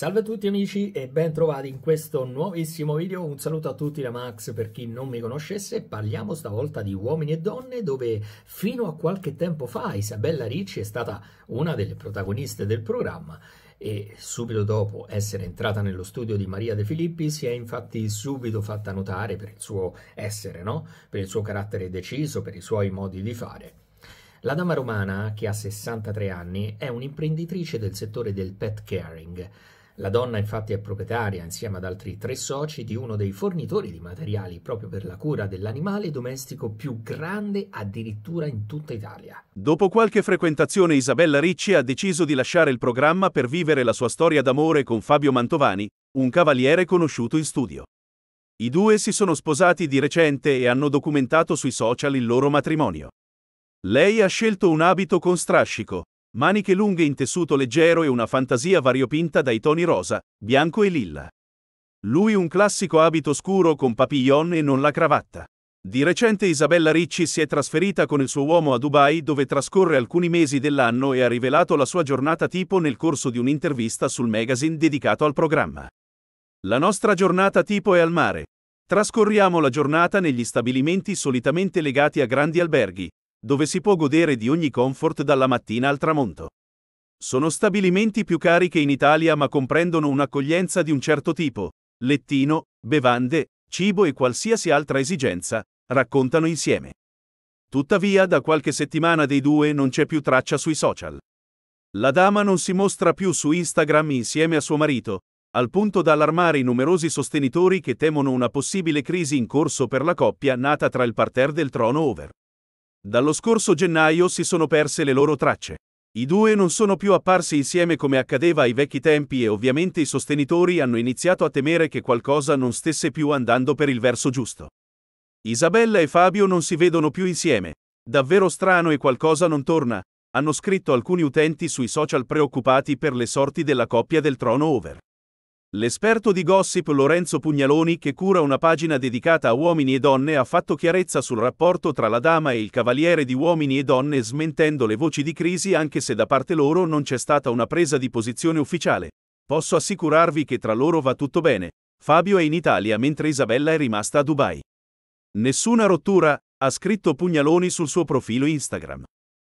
Salve a tutti amici e ben trovati in questo nuovissimo video, un saluto a tutti da Max per chi non mi conoscesse, parliamo stavolta di uomini e donne dove fino a qualche tempo fa Isabella Ricci è stata una delle protagoniste del programma e subito dopo essere entrata nello studio di Maria De Filippi si è infatti subito fatta notare per il suo essere, no? per il suo carattere deciso, per i suoi modi di fare. La dama romana, che ha 63 anni, è un'imprenditrice del settore del pet caring, la donna infatti è proprietaria, insieme ad altri tre soci, di uno dei fornitori di materiali proprio per la cura dell'animale domestico più grande addirittura in tutta Italia. Dopo qualche frequentazione Isabella Ricci ha deciso di lasciare il programma per vivere la sua storia d'amore con Fabio Mantovani, un cavaliere conosciuto in studio. I due si sono sposati di recente e hanno documentato sui social il loro matrimonio. Lei ha scelto un abito con strascico, maniche lunghe in tessuto leggero e una fantasia variopinta dai toni rosa, bianco e lilla. Lui un classico abito scuro con papillon e non la cravatta. Di recente Isabella Ricci si è trasferita con il suo uomo a Dubai dove trascorre alcuni mesi dell'anno e ha rivelato la sua giornata tipo nel corso di un'intervista sul magazine dedicato al programma. La nostra giornata tipo è al mare. Trascorriamo la giornata negli stabilimenti solitamente legati a grandi alberghi, dove si può godere di ogni comfort dalla mattina al tramonto. Sono stabilimenti più cari che in Italia ma comprendono un'accoglienza di un certo tipo, lettino, bevande, cibo e qualsiasi altra esigenza, raccontano insieme. Tuttavia da qualche settimana dei due non c'è più traccia sui social. La dama non si mostra più su Instagram insieme a suo marito, al punto da allarmare i numerosi sostenitori che temono una possibile crisi in corso per la coppia nata tra il parterre del trono over. Dallo scorso gennaio si sono perse le loro tracce. I due non sono più apparsi insieme come accadeva ai vecchi tempi e ovviamente i sostenitori hanno iniziato a temere che qualcosa non stesse più andando per il verso giusto. Isabella e Fabio non si vedono più insieme. Davvero strano e qualcosa non torna, hanno scritto alcuni utenti sui social preoccupati per le sorti della coppia del trono over. L'esperto di gossip Lorenzo Pugnaloni, che cura una pagina dedicata a uomini e donne, ha fatto chiarezza sul rapporto tra la dama e il cavaliere di uomini e donne, smentendo le voci di crisi anche se da parte loro non c'è stata una presa di posizione ufficiale. Posso assicurarvi che tra loro va tutto bene. Fabio è in Italia mentre Isabella è rimasta a Dubai. Nessuna rottura, ha scritto Pugnaloni sul suo profilo Instagram.